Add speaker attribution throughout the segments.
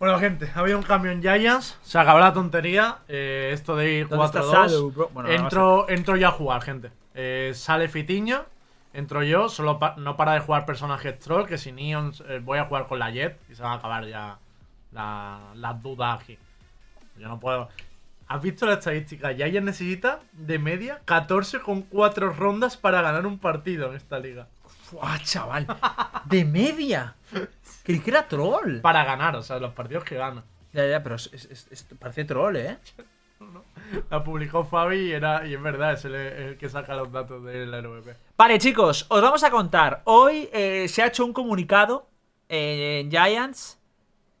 Speaker 1: Bueno, gente, ha habido un cambio en Giants. Se acabó la tontería. Eh, esto de ir 4-2. entro, entro yo a jugar, gente. Eh, sale Fitiño. Entro yo. Solo no para de jugar personajes troll. Que sin Neon eh, voy a jugar con la Jet. Y se van a acabar ya las dudas aquí. Yo no puedo. ¿Has visto la estadística? Giants necesita de media con 14 4 rondas para ganar un partido en esta liga. ¡Fua, ah, chaval! ¡De media! Creí que era troll. Para ganar, o sea, los partidos que gana.
Speaker 2: Ya, ya, pero parece troll,
Speaker 1: ¿eh? La publicó Fabi y, era, y es verdad, es el, que saca los datos de la NVP. Vale, chicos, os vamos a contar.
Speaker 2: Hoy eh, se ha hecho un comunicado eh, en Giants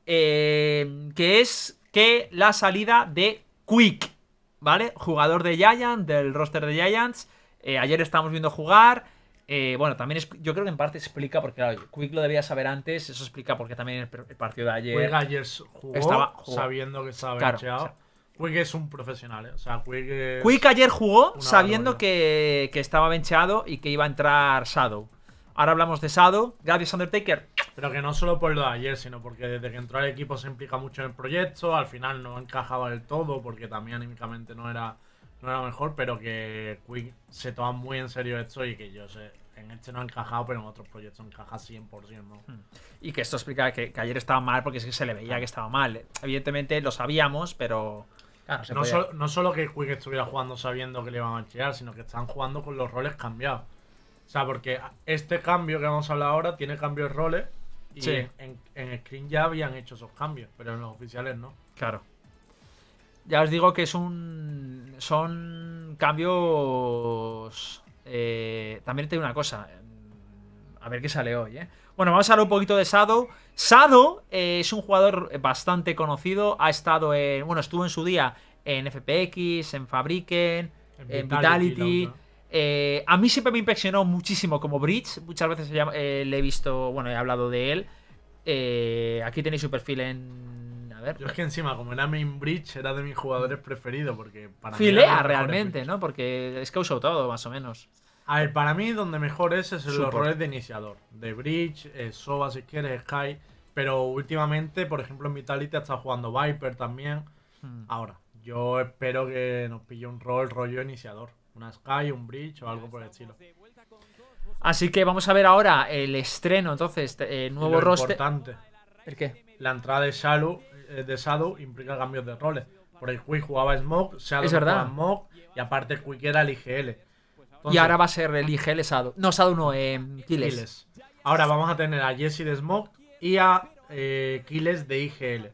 Speaker 2: eh, que es que la salida de Quick, ¿vale? Jugador de Giants, del roster de Giants. ayer estábamos viendo jugar. Eh, bueno, también yo creo que en parte explica, porque Quick lo debía saber antes, eso explica porque también el, partido de ayer. Quick ayer jugó, estaba, sabiendo que estaba bencheado.
Speaker 1: Quick es un profesional, eh, o sea, Quick, ayer jugó
Speaker 2: sabiendo que, que, estaba bencheado y que iba a entrar
Speaker 1: Shadow. Ahora hablamos de Shadow. Gracias, Undertaker. Pero que no solo por lo de ayer, sino porque desde que entró al equipo se implica mucho en el proyecto. Al final no encajaba del todo, porque también anímicamente no era no era mejor, pero que Quick se toma muy en serio esto y que yo sé, en este no ha encajado, pero en otros proyectos encaja 100%, ¿no? Hmm. Y que esto explica que, ayer estaba mal porque es que se le veía ah. que estaba mal. Evidentemente lo sabíamos,
Speaker 2: pero... no,
Speaker 1: solo que Quick estuviera jugando sabiendo que le iban a tirar, sino que están jugando con los roles cambiados. O sea, porque este cambio que vamos a hablar ahora tiene cambios de roles y en, en Screen ya habían hecho esos cambios, pero en los oficiales no.
Speaker 2: Claro. Ya os digo que es un son cambios... Eh, también te digo una cosa. A ver qué sale hoy, ¿eh? Bueno, vamos a hablar un poquito de Sado. Sado eh, es un jugador bastante conocido. Ha estado en... Bueno, estuvo en su día en FPX, en Fabriken, en, Vitality. Eh, a mí siempre me impresionó muchísimo como Bridge. Muchas veces le he visto, bueno, he hablado de él. aquí tenéis su
Speaker 1: perfil en yo es que encima, como era main bridge, era de mis jugadores preferidos, porque para Filea realmente, ¿no? Porque es que uso todo, más o menos. A ver, para mí donde mejor es es en los roles de iniciador. De bridge, eh, Soba si quieres, Sky. Pero últimamente, por ejemplo, en Vitality está jugando Viper también. Hmm. Ahora, yo espero que nos pille un rol rollo iniciador. Una Sky, un bridge o algo por el estilo. Así que vamos a ver ahora el estreno, entonces, el eh, nuevo Lo roster. Importante. ¿El qué? La entrada de Shalu eh, de Sado implica cambios de roles. Por el Quick jugaba Smoke, se verdad. jugaba Smoke y aparte Quick era el IGL. y ahora va a ser el IGL Sado No, Sado no, eh, Kiles. Ahora vamos a tener a Jesse de Smoke y a eh, Kiles de IGL,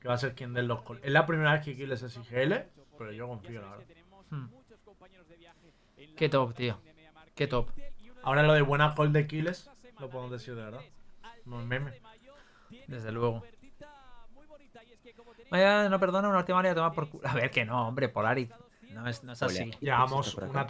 Speaker 1: que va a ser quien de los Es la primera vez que Kiles es IGL, pero yo confío, la verdad. Hmm. Qué top, tío. Qué top. Ahora lo de buena call de Kiles, lo podemos decir de verdad.
Speaker 2: No meme. Desde luego. Vaya, no perdona una última hora y tomar por culo. A ver que no, hombre, Polaris. No es, no es así. Llevamos una